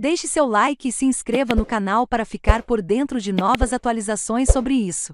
Deixe seu like e se inscreva no canal para ficar por dentro de novas atualizações sobre isso.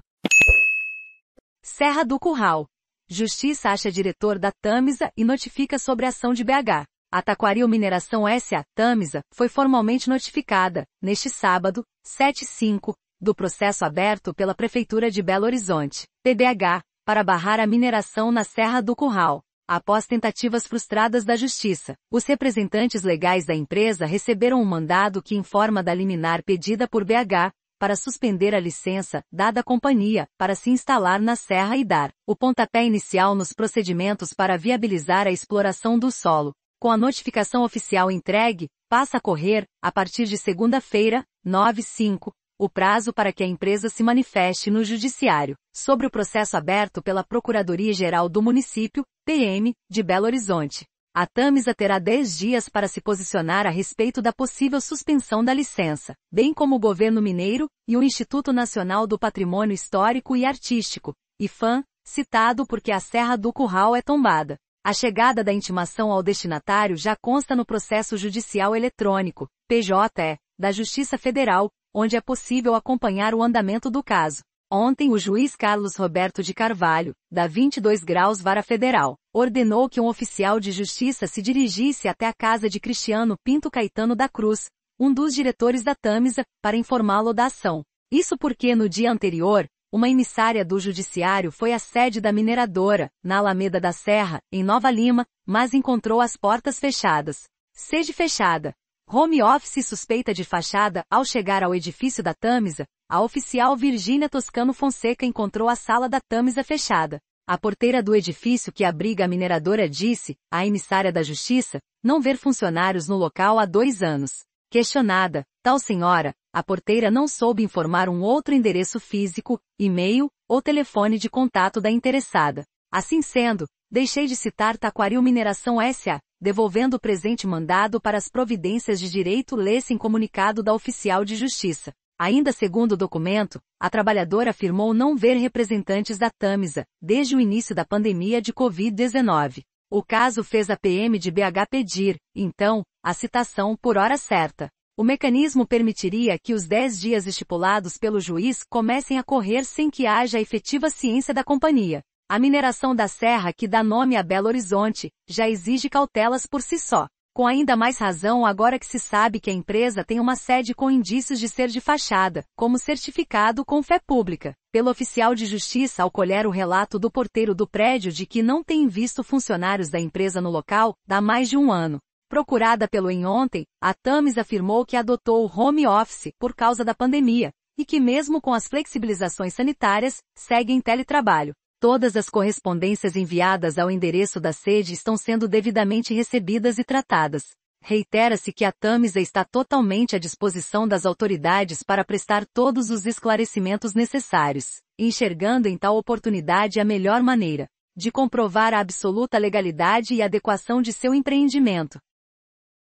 Serra do Curral. Justiça acha diretor da Tamisa e notifica sobre a ação de BH. A Taquaril Mineração S.A. Tamisa foi formalmente notificada, neste sábado, 5, do processo aberto pela Prefeitura de Belo Horizonte, PBH, para barrar a mineração na Serra do Curral. Após tentativas frustradas da justiça, os representantes legais da empresa receberam um mandado que informa da liminar pedida por BH, para suspender a licença dada à companhia para se instalar na serra e dar o pontapé inicial nos procedimentos para viabilizar a exploração do solo. Com a notificação oficial entregue, passa a correr, a partir de segunda-feira, 9/5, o prazo para que a empresa se manifeste no Judiciário sobre o processo aberto pela Procuradoria-Geral do Município, PM, de Belo Horizonte. A Tamisa terá 10 dias para se posicionar a respeito da possível suspensão da licença, bem como o governo mineiro e o Instituto Nacional do Patrimônio Histórico e Artístico, IFAM, citado porque a Serra do Curral é tombada. A chegada da intimação ao destinatário já consta no processo judicial eletrônico, PJE, da Justiça Federal, onde é possível acompanhar o andamento do caso. Ontem o juiz Carlos Roberto de Carvalho, da 22 Graus Vara Federal, ordenou que um oficial de justiça se dirigisse até a casa de Cristiano Pinto Caetano da Cruz, um dos diretores da Tamisa, para informá-lo da ação. Isso porque no dia anterior, uma emissária do judiciário foi à sede da mineradora, na Alameda da Serra, em Nova Lima, mas encontrou as portas fechadas. Sede fechada. Home Office suspeita de fachada ao chegar ao edifício da Tamisa, a oficial Virgínia Toscano Fonseca encontrou a sala da Tamisa fechada. A porteira do edifício que abriga a mineradora disse, à emissária da Justiça, não ver funcionários no local há dois anos. Questionada, tal senhora, a porteira não soube informar um outro endereço físico, e-mail ou telefone de contato da interessada. Assim sendo, deixei de citar Taquaril Mineração S.A., devolvendo o presente mandado para as providências de direito lesse em comunicado da oficial de justiça. Ainda segundo o documento, a trabalhadora afirmou não ver representantes da Tamisa desde o início da pandemia de Covid-19. O caso fez a PM de BH pedir, então, a citação por hora certa. O mecanismo permitiria que os 10 dias estipulados pelo juiz comecem a correr sem que haja efetiva ciência da companhia. A mineração da serra que dá nome a Belo Horizonte já exige cautelas por si só. Com ainda mais razão agora que se sabe que a empresa tem uma sede com indícios de ser de fachada, como certificado com fé pública, pelo oficial de justiça ao colher o relato do porteiro do prédio de que não tem visto funcionários da empresa no local, há mais de um ano. Procurada pelo em ontem, a Tamis afirmou que adotou o home office por causa da pandemia, e que mesmo com as flexibilizações sanitárias, segue em teletrabalho todas as correspondências enviadas ao endereço da sede estão sendo devidamente recebidas e tratadas. Reitera-se que a Tamisa está totalmente à disposição das autoridades para prestar todos os esclarecimentos necessários, enxergando em tal oportunidade a melhor maneira de comprovar a absoluta legalidade e adequação de seu empreendimento,